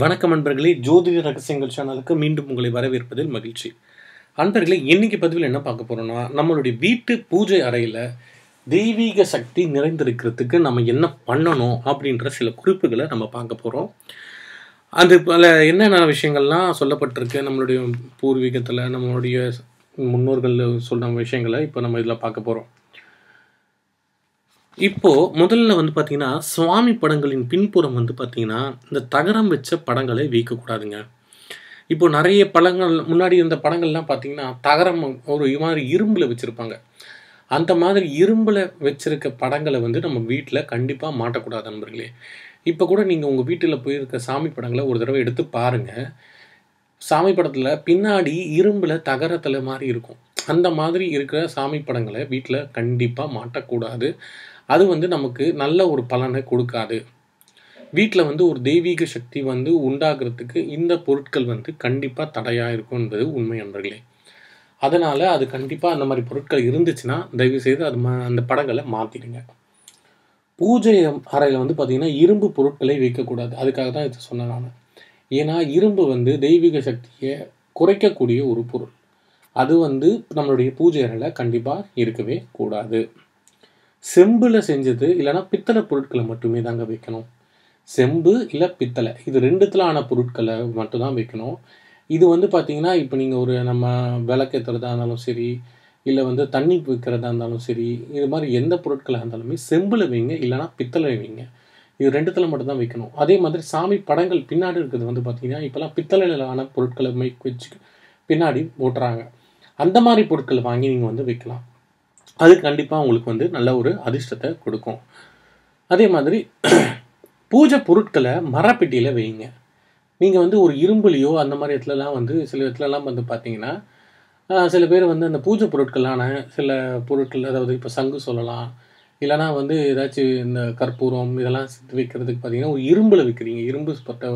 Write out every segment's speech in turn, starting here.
வணக்கம் அன்பர்களே ஜோதிட ரகசியங்கள் சேனலுக்கு மீண்டும் உங்களை வரவேற்பதில் மகிழ்ச்சி அன்பர்களே இன்னைக்கு பதிவில் என்ன பார்க்க போறோம்னா நம்மளுடைய வீட்டு பூஜை அறையில் தெய்வீக சக்தி நிறைந்திருக்கிறதுக்கு நம்ம என்ன பண்ணணும் அப்படின்ற சில குறிப்புகளை நம்ம பார்க்க போகிறோம் அது பல என்னென்ன விஷயங்கள்லாம் சொல்லப்பட்டிருக்கு நம்மளுடைய பூர்வீகத்தில் நம்மளுடைய முன்னோர்கள் சொன்ன விஷயங்களை இப்போ நம்ம இதில் பார்க்க போகிறோம் இப்போது முதல்ல வந்து பார்த்திங்கன்னா சுவாமி படங்களின் பின்புறம் வந்து பார்த்தீங்கன்னா இந்த தகரம் வச்ச படங்களை வீக்கக்கூடாதுங்க இப்போ நிறைய படங்கள் முன்னாடி இருந்த படங்கள்லாம் பார்த்தீங்கன்னா தகரம் ஒரு மாதிரி இரும்பில் வச்சுருப்பாங்க அந்த மாதிரி இரும்பில் வச்சுருக்க படங்களை வந்து நம்ம வீட்டில் கண்டிப்பாக மாட்டக்கூடாது நண்பர்களே இப்போ கூட நீங்கள் உங்கள் வீட்டில் போயிருக்க சாமி படங்களை ஒரு தடவை எடுத்து பாருங்கள் சாமி படத்தில் பின்னாடி இரும்பில் தகரத்தில் மாதிரி இருக்கும் அந்த மாதிரி இருக்கிற சாமி படங்களை வீட்டில் கண்டிப்பாக மாட்டக்கூடாது அது வந்து நமக்கு நல்ல ஒரு பலனை கொடுக்காது வீட்டில் வந்து ஒரு தெய்வீக சக்தி வந்து உண்டாகிறதுக்கு இந்த பொருட்கள் வந்து கண்டிப்பாக தடையாக இருக்கும் என்பது உண்மை என்பர்களே அதனால் அது கண்டிப்பாக அந்த மாதிரி பொருட்கள் இருந்துச்சுன்னா தயவுசெய்து அது மா அந்த படங்களை மாற்றிடுங்க பூஜை அறையில் வந்து பார்த்திங்கன்னா இரும்பு பொருட்களை வைக்கக்கூடாது அதுக்காக தான் இதை சொன்னேன் ஏன்னா இரும்பு வந்து தெய்வீக சக்தியை குறைக்கக்கூடிய ஒரு பொருள் அது வந்து நம்மளுடைய பூஜை அறையில் கண்டிப்பாக இருக்கவே கூடாது செம்பில் செஞ்சது இல்லைனா பித்தளை பொருட்களை மட்டுமே தாங்க வைக்கணும் செம்பு இல்லை பித்தளை இது ரெண்டுத்துல ஆன பொருட்களை மட்டும்தான் வைக்கணும் இது வந்து பார்த்திங்கன்னா இப்போ நீங்கள் ஒரு நம்ம விளக்கேற்றுறதா இருந்தாலும் சரி இல்லை வந்து தண்ணி விற்கிறதா இருந்தாலும் சரி இது மாதிரி எந்த பொருட்களாக இருந்தாலுமே செம்பில் வைங்க இல்லைனா பித்தளை வைங்க இது ரெண்டுத்தில் மட்டும்தான் வைக்கணும் அதே மாதிரி சாமி படங்கள் பின்னாடி இருக்கிறது வந்து பார்த்தீங்கன்னா இப்போலாம் பித்தளையிலான பொருட்களை வச்சு பின்னாடி ஓட்டுறாங்க அந்த மாதிரி பொருட்கள் வாங்கி நீங்கள் வந்து வைக்கலாம் அது கண்டிப்பாக உங்களுக்கு வந்து நல்ல ஒரு அதிர்ஷ்டத்தை கொடுக்கும் அதே மாதிரி பூஜை பொருட்களை மரப்பெட்டியில் வைங்க நீங்கள் வந்து ஒரு இரும்புலியோ அந்த மாதிரி இடத்துலலாம் வந்து சில இடத்துலலாம் வந்து பார்த்தீங்கன்னா சில பேர் வந்து அந்த பூஜை பொருட்களான சில பொருட்கள் அதாவது இப்போ சங்கு சொல்லலாம் இல்லைனா வந்து ஏதாச்சும் இந்த கற்பூரம் இதெல்லாம் வைக்கிறதுக்கு பார்த்தீங்கன்னா ஒரு இரும்பில் விற்கிறீங்க இரும்பு பட்ட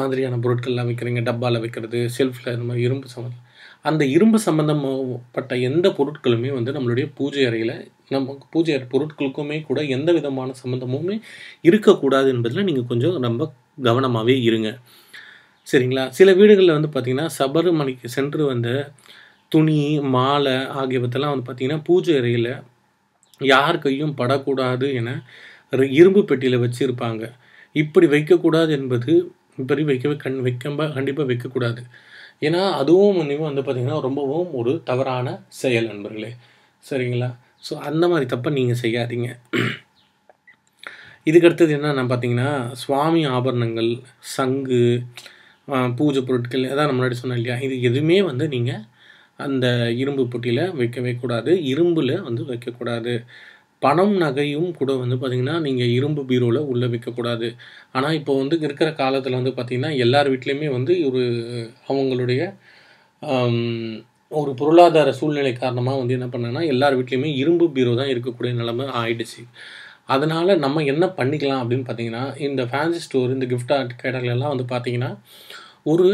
மாதிரியான பொருட்கள்லாம் விற்கிறீங்க டப்பாவில் விற்கிறது ஷெல்ஃபில் இந்த மாதிரி இரும்பு சம்மந்தம் அந்த இரும்பு சம்பந்தப்பட்ட எந்த பொருட்களுமே வந்து நம்மளுடைய பூஜை அறையில் நம்ம பூஜை பொருட்களுக்குமே கூட எந்த விதமான சம்மந்தமுமே இருக்கக்கூடாது என்பதில் நீங்கள் கொஞ்சம் ரொம்ப கவனமாகவே இருங்க சரிங்களா சில வீடுகளில் வந்து பார்த்திங்கன்னா சபரிமலைக்கு சென்று வந்த துணி மாலை ஆகியவற்றெல்லாம் வந்து பார்த்திங்கன்னா பூஜை அறையில் யார் கையும் படக்கூடாது என இரும்பு பெட்டியில் வச்சுருப்பாங்க இப்படி வைக்கக்கூடாது என்பது இப்படி வைக்கவே கண் வைக்க கண்டிப்பாக வைக்கக்கூடாது ஏன்னா அதுவும் வந்து பார்த்திங்கன்னா ரொம்பவும் ஒரு தவறான செயல் நண்பர்களே சரிங்களா ஸோ அந்த மாதிரி தப்பை நீங்கள் செய்யாதீங்க இதுக்கடுத்தது என்னென்னா பார்த்தீங்கன்னா சுவாமி ஆபரணங்கள் சங்கு பூஜை பொருட்கள் அதான் நம்ம முன்னாடி சொன்னோம் இல்லையா இது எதுவுமே வந்து நீங்கள் அந்த இரும்பு பொட்டியில் வைக்கவே கூடாது இரும்பில் வந்து வைக்கக்கூடாது பணம் நகையும் கூட வந்து பார்த்திங்கன்னா நீங்கள் இரும்பு பீரோவில் உள்ளே வைக்கக்கூடாது ஆனால் இப்போ வந்து இருக்கிற காலத்தில் வந்து பார்த்திங்கன்னா எல்லார் வீட்லேயுமே வந்து ஒரு அவங்களுடைய ஒரு பொருளாதார சூழ்நிலை காரணமாக வந்து என்ன பண்ணுன்னா எல்லார் வீட்லேயுமே இரும்பு பீரோ தான் இருக்கக்கூடிய நிலைமை ஆயிடுச்சு அதனால் நம்ம என்ன பண்ணிக்கலாம் அப்படின்னு பார்த்தீங்கன்னா இந்த ஃபேன்சி ஸ்டோர் இந்த கிஃப்ட் ஆர்ட் கேடலெல்லாம் வந்து பார்த்திங்கன்னா ஒரு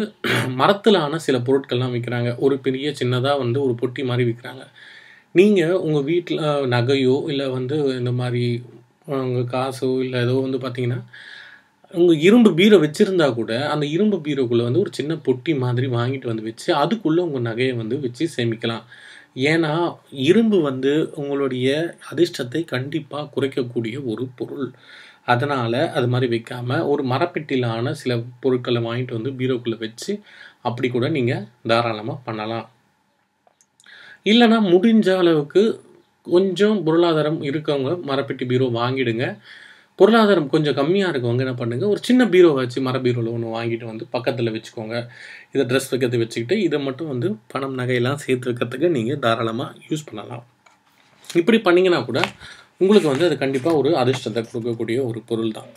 மரத்திலான சில பொருட்கள்லாம் விற்கிறாங்க ஒரு பெரிய சின்னதாக வந்து ஒரு பொட்டி மாதிரி விற்கிறாங்க நீங்கள் உங்கள் வீட்டில் நகையோ இல்லை வந்து இந்த மாதிரி உங்கள் காசோ இல்லை ஏதோ வந்து பார்த்தீங்கன்னா உங்கள் இரும்பு பீரோ வச்சுருந்தா கூட அந்த இரும்பு பீரோக்குள்ளே வந்து ஒரு சின்ன பொட்டி மாதிரி வாங்கிட்டு வந்து வச்சு அதுக்குள்ளே உங்கள் நகையை வந்து வச்சு சேமிக்கலாம் ஏன்னா இரும்பு வந்து உங்களுடைய அதிர்ஷ்டத்தை கண்டிப்பாக குறைக்கக்கூடிய ஒரு பொருள் அதனால் அது மாதிரி வைக்காமல் ஒரு மரப்பெட்டியிலான சில பொருட்களை வாங்கிட்டு வந்து பீரோக்குள்ளே வச்சு அப்படி கூட நீங்கள் தாராளமாக பண்ணலாம் இல்லைனா முடிஞ்ச அளவுக்கு கொஞ்சம் பொருளாதாரம் இருக்கவங்க மரப்பெட்டி பீரோ வாங்கிடுங்க பொருளாதாரம் கொஞ்சம் கம்மியாக இருக்கவங்க என்ன பண்ணுங்கள் ஒரு சின்ன பீரோ வச்சு மர பீரோவில் ஒன்று வாங்கிட்டு வந்து பக்கத்தில் வச்சுக்கோங்க இதை ட்ரெஸ் வைக்கிறது வச்சுக்கிட்டு இதை மட்டும் வந்து பணம் நகையெல்லாம் சேர்த்து வைக்கிறதுக்கு நீங்கள் தாராளமாக யூஸ் பண்ணலாம் இப்படி பண்ணிங்கன்னா கூட உங்களுக்கு வந்து அது கண்டிப்பாக ஒரு அதிர்ஷ்டத்தை கொடுக்கக்கூடிய ஒரு பொருள் தான்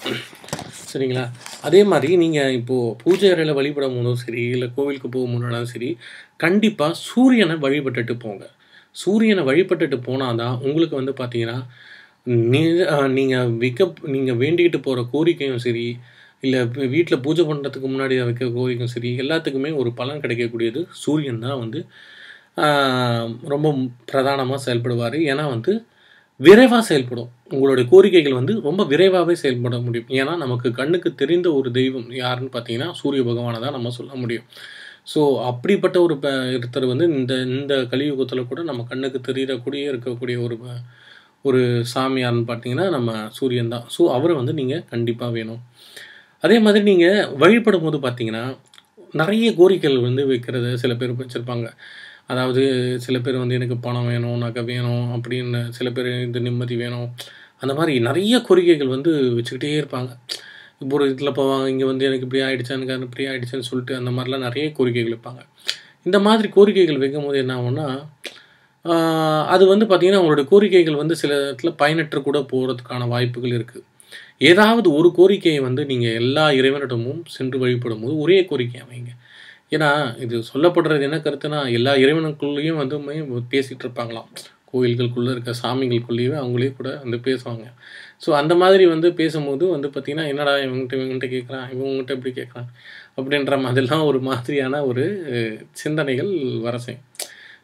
சரிங்களா அதே மாதிரி நீங்கள் இப்போது பூஜை அறையில் வழிபடும் போதும் சரி இல்லை கோவிலுக்கு முன்னாலும் சரி கண்டிப்பாக சூரியனை வழிபட்டுட்டு போங்க சூரியனை வழிபட்டுட்டு போனால் தான் உங்களுக்கு வந்து பார்த்தீங்கன்னா நீ நீங்கள் விற்க நீங்கள் வேண்டிக்கிட்டு போகிற கோரிக்கையும் சரி இல்லை வீட்டில் பூஜை பண்ணுறதுக்கு முன்னாடி வைக்க கோரிக்கையும் சரி எல்லாத்துக்குமே ஒரு பலன் கிடைக்கக்கூடியது சூரியன் தான் வந்து ரொம்ப பிரதானமாக செயல்படுவார் ஏன்னா வந்து விரைவாக செயல்படும் உங்களுடைய கோரிக்கைகள் வந்து ரொம்ப விரைவாகவே செயல்பட முடியும் ஏன்னா நமக்கு கண்ணுக்கு தெரிந்த ஒரு தெய்வம் யாருன்னு பார்த்தீங்கன்னா சூரிய பகவானை தான் நம்ம சொல்ல முடியும் ஸோ அப்படிப்பட்ட ஒரு ஒருத்தர் வந்து இந்த இந்த கலியுகத்தில் கூட நம்ம கண்ணுக்கு தெரியக்கூடிய இருக்கக்கூடிய ஒரு ஒரு சாமியார்னு பார்த்தீங்கன்னா நம்ம சூரியன் தான் ஸோ அவரை வந்து நீங்கள் கண்டிப்பாக வேணும் அதே மாதிரி நீங்கள் வழிபடும் போது பார்த்தீங்கன்னா நிறைய கோரிக்கைகள் வந்து வைக்கிறது சில பேர் வச்சுருப்பாங்க அதாவது சில பேர் வந்து எனக்கு பணம் வேணும் நகை வேணும் அப்படின்னு சில பேர் இந்த நிம்மதி வேணும் அந்த மாதிரி நிறைய கோரிக்கைகள் வந்து வச்சுக்கிட்டே இருப்பாங்க இப்போ ஒரு இதில் போவாங்க இங்கே வந்து எனக்கு இப்படி ஆகிடுச்சு எனக்கு அது இப்படி ஆகிடுச்சுன்னு சொல்லிட்டு அந்த மாதிரிலாம் நிறைய கோரிக்கைகள் வைப்பாங்க இந்த மாதிரி கோரிக்கைகள் வைக்கும் போது என்ன ஆகும்னா அது வந்து பார்த்திங்கன்னா அவங்களோட கோரிக்கைகள் வந்து சில இடத்துல பயனற்று கூட போகிறதுக்கான வாய்ப்புகள் இருக்குது ஏதாவது ஒரு கோரிக்கையை வந்து நீங்கள் எல்லா இறைவனிடமும் சென்று வழிபடும் போது ஒரே கோரிக்கையை அமைங்க ஏன்னா இது சொல்லப்படுறது என்ன கருத்துனா எல்லா இறைவனுக்குள்ளேயும் வந்து பேசிகிட்டு இருப்பாங்களாம் கோயில்களுக்குள்ளே இருக்க சாமிகளுக்குள்ளேயே அவங்களே கூட வந்து பேசுவாங்க ஸோ அந்த மாதிரி வந்து பேசும்போது வந்து பார்த்திங்கன்னா என்னடா இவங்ககிட்ட இவங்ககிட்ட கேட்குறான் இவங்ககிட்ட இப்படி கேட்குறான் அப்படின்ற மாதிரிலாம் ஒரு மாதிரியான ஒரு சிந்தனைகள் வரசேன்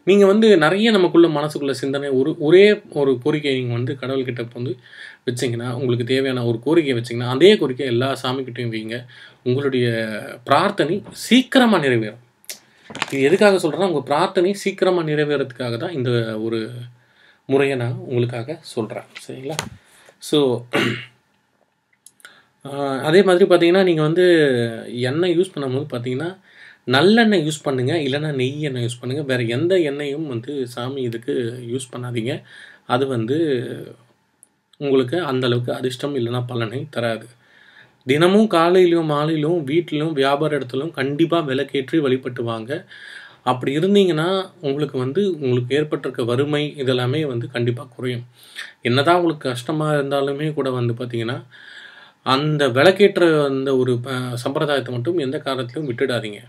நீங்கள் வந்து நிறைய நமக்குள்ள மனசுக்குள்ள சிந்தனை ஒரு ஒரே ஒரு கோரிக்கையை நீங்கள் வந்து கடவுள்கிட்ட வந்து வச்சிங்கன்னா உங்களுக்கு தேவையான ஒரு கோரிக்கையை வச்சிங்கன்னா அதே கோரிக்கை எல்லா சாமிக்கிட்டையும் வைங்க உங்களுடைய பிரார்த்தனை சீக்கிரமாக நிறைவேறும் இது எதுக்காக சொல்கிறேன்னா உங்கள் பிரார்த்தனை சீக்கிரமாக நிறைவேறதுக்காக தான் இந்த ஒரு முறையை நான் உங்களுக்காக சொல்கிறேன் சரிங்களா ஸோ அதே மாதிரி பார்த்தீங்கன்னா நீங்கள் வந்து எண்ணெய் யூஸ் பண்ணும்போது பார்த்தீங்கன்னா நல்லெண்ணெய் யூஸ் பண்ணுங்கள் இல்லைன்னா நெய் எண்ணெய் யூஸ் பண்ணுங்கள் வேறு எந்த எண்ணெயும் வந்து சாமி இதுக்கு யூஸ் பண்ணாதீங்க அது வந்து உங்களுக்கு அந்தளவுக்கு அதிர்ஷ்டம் இல்லைன்னா பலனை தராது தினமும் காலையிலும் மாலையிலும் வீட்டிலும் வியாபார இடத்துலையும் கண்டிப்பாக விலக்கேற்றி வழிபட்டு வாங்க அப்படி இருந்தீங்கன்னா உங்களுக்கு வந்து உங்களுக்கு ஏற்பட்டிருக்க வறுமை இதெல்லாமே வந்து கண்டிப்பாக குறையும் என்னதான் உங்களுக்கு கஷ்டமாக இருந்தாலுமே கூட வந்து பார்த்திங்கன்னா அந்த விளக்கேற்ற அந்த ஒரு சம்பிரதாயத்தை மட்டும் எந்த காலத்திலும் விட்டுடாதீங்க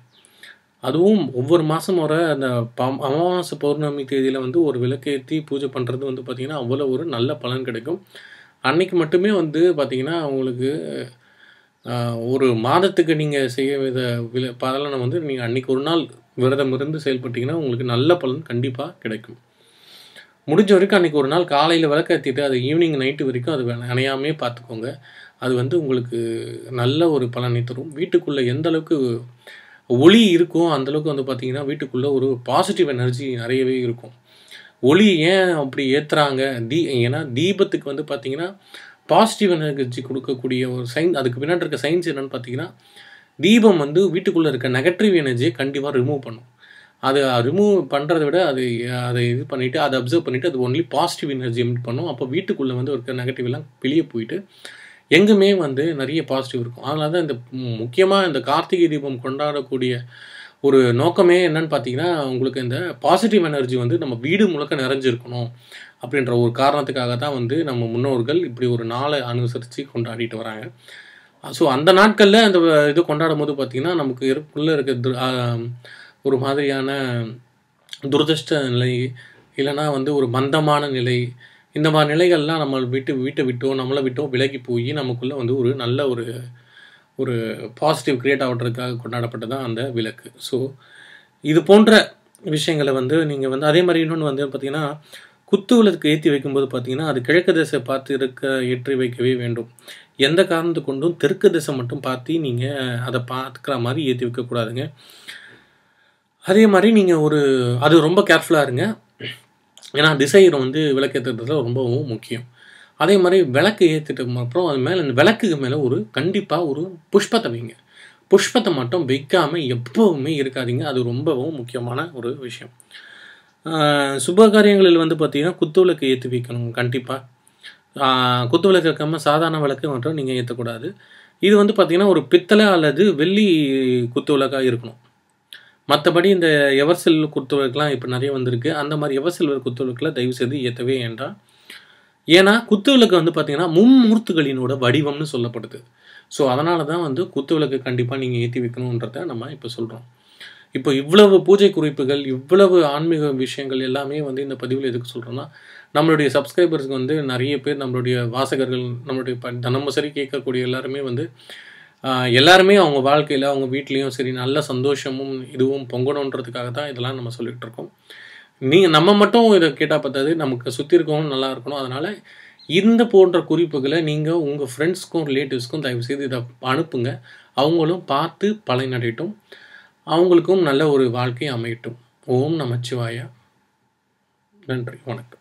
அதுவும் ஒவ்வொரு மாதம் வர அந்த பம் அமாவாசை பௌர்ணமி தேதியில் வந்து ஒரு விளக்கேற்றி பூஜை பண்ணுறது வந்து பார்த்திங்கன்னா அவ்வளோ ஒரு நல்ல பலன் கிடைக்கும் அன்னைக்கு மட்டுமே வந்து பார்த்திங்கன்னா உங்களுக்கு ஒரு மாதத்துக்கு நீங்கள் செய்ய வித வில பலனை வந்து நீங்கள் அன்றைக்கி ஒரு நாள் விரதம் இருந்து செயல்பட்டிங்கன்னா உங்களுக்கு நல்ல பலன் கண்டிப்பாக கிடைக்கும் முடிஞ்ச வரைக்கும் அன்றைக்கி ஒரு நாள் காலையில் விளக்கேற்றிட்டு அது ஈவினிங் நைட்டு வரைக்கும் அது அணையாமே பார்த்துக்கோங்க அது வந்து உங்களுக்கு நல்ல ஒரு பலனை தரும் வீட்டுக்குள்ளே எந்த அளவுக்கு ஒளி இருக்கும் அந்தளவுக்கு வந்து பார்த்திங்கன்னா வீட்டுக்குள்ளே ஒரு பாசிட்டிவ் எனர்ஜி நிறையவே இருக்கும் ஒளி ஏன் அப்படி ஏற்றுறாங்க தீ ஏன்னா தீபத்துக்கு வந்து பார்த்திங்கன்னா பாசிட்டிவ் எனர்ஜி கொடுக்கக்கூடிய ஒரு சைன் அதுக்கு பின்னாடி இருக்க சயின்ஸ் என்னென்னு பார்த்தீங்கன்னா தீபம் வந்து வீட்டுக்குள்ளே இருக்க நெகட்டிவ் எனர்ஜியை கண்டிப்பாக ரிமூவ் பண்ணும் அது ரிமூவ் பண்ணுறதை விட அது அதை இது பண்ணிவிட்டு அதை அப்சர்வ் பண்ணிவிட்டு அது ஒன்லி பாசிட்டிவ் எனர்ஜி எமிட் பண்ணும் அப்போ வீட்டுக்குள்ளே வந்து இருக்க எல்லாம் வெளியே போயிட்டு எங்குமே வந்து நிறைய பாசிட்டிவ் இருக்கும் அதனால தான் இந்த முக்கியமாக இந்த கார்த்திகை தீபம் கொண்டாடக்கூடிய ஒரு நோக்கமே என்னன்னு பார்த்தீங்கன்னா உங்களுக்கு இந்த பாசிட்டிவ் எனர்ஜி வந்து நம்ம வீடு முழுக்க நிறைஞ்சிருக்கணும் அப்படின்ற ஒரு காரணத்துக்காக தான் வந்து நம்ம முன்னோர்கள் இப்படி ஒரு நாளை அனுசரித்து கொண்டாடிட்டு வராங்க ஸோ அந்த நாட்களில் அந்த இது கொண்டாடும் போது பார்த்திங்கன்னா நமக்கு இருக்குள்ளே இருக்க ஒரு மாதிரியான துரதிருஷ்ட நிலை இல்லைனா வந்து ஒரு மந்தமான நிலை இந்த மாதிரி நிலைகள்லாம் நம்ம விட்டு வீட்டை விட்டோ நம்மளை விட்டோ விலகி போய் நமக்குள்ளே வந்து ஒரு நல்ல ஒரு ஒரு பாசிட்டிவ் க்ரியேட் ஆகிறதுக்காக கொண்டாடப்பட்டு தான் அந்த விளக்கு ஸோ இது போன்ற விஷயங்களை வந்து நீங்கள் வந்து அதே மாதிரி இன்னொன்று வந்து பார்த்தீங்கன்னா குத்து விளக்கு ஏற்றி வைக்கும்போது பார்த்தீங்கன்னா அது கிழக்கு திசை பார்த்து இருக்க ஏற்றி வைக்கவே வேண்டும் எந்த காரணத்து கொண்டும் தெற்கு திசை மட்டும் பார்த்து நீங்கள் அதை பார்த்துக்கிற மாதிரி ஏற்றி வைக்கக்கூடாதுங்க அதே மாதிரி நீங்கள் ஒரு அது ரொம்ப கேர்ஃபுல்லாக இருங்க ஏன்னா டிசைர் வந்து விளக்கு ஏற்றுறதுல ரொம்பவும் முக்கியம் அதே மாதிரி விளக்கு ஏற்றிட்டு அப்புறம் அது மேலே அந்த விளக்குக்கு மேலே ஒரு கண்டிப்பாக ஒரு புஷ்பத்தை வைங்க புஷ்பத்தை மட்டும் வைக்காமல் எப்போவுமே இருக்காதிங்க அது ரொம்பவும் முக்கியமான ஒரு விஷயம் சுப காரியங்களில் வந்து பார்த்திங்கன்னா குத்து விளக்கு ஏற்றி வைக்கணும் கண்டிப்பாக குத்து விளக்கு இருக்காமல் சாதாரண விளக்கு மட்டும் நீங்கள் ஏற்றக்கூடாது இது வந்து பார்த்திங்கன்னா ஒரு பித்தளை அல்லது வெள்ளி குத்து விளக்காக இருக்கணும் மற்றபடி இந்த எவர் சில்வர் குத்துவிளக்குலாம் இப்போ நிறைய வந்திருக்கு அந்த மாதிரி எவர் சில்வர் குத்துவிளக்கில் தயவு செய்து ஏற்றவே என்றால் ஏன்னா குத்துவிளக்கு வந்து பார்த்திங்கன்னா மும்மூர்த்துகளினோட வடிவம்னு சொல்லப்படுது ஸோ அதனால தான் வந்து குத்துவிளக்கு கண்டிப்பாக நீங்கள் ஏற்றி வைக்கணுன்றத நம்ம இப்போ சொல்கிறோம் இப்போ இவ்வளவு பூஜை குறிப்புகள் இவ்வளவு ஆன்மீக விஷயங்கள் எல்லாமே வந்து இந்த பதிவில் எதுக்கு சொல்கிறோன்னா நம்மளுடைய சப்ஸ்கிரைபர்ஸ்க்கு வந்து நிறைய பேர் நம்மளுடைய வாசகர்கள் நம்மளுடைய ப தினமும் சரி கேட்கக்கூடிய எல்லாருமே வந்து எல்லாருமே அவங்க வாழ்க்கையில் அவங்க வீட்லேயும் சரி நல்ல சந்தோஷமும் இதுவும் பொங்கணுன்றதுக்காக தான் இதெல்லாம் நம்ம சொல்லிகிட்டு இருக்கோம் நீங்கள் நம்ம மட்டும் இதை கேட்டால் பார்த்தாது நமக்கு சுற்றி இருக்கவும் நல்லா இருக்கணும் அதனால் இந்த போன்ற குறிப்புகளை நீங்கள் உங்கள் ஃப்ரெண்ட்ஸ்க்கும் ரிலேட்டிவ்ஸ்க்கும் தயவுசெய்து இதை அனுப்புங்க அவங்களும் பார்த்து பலனடையட்டும் அவங்களுக்கும் நல்ல ஒரு வாழ்க்கை அமையட்டும் ஓம் நமச்சிவாயா நன்றி வணக்கம்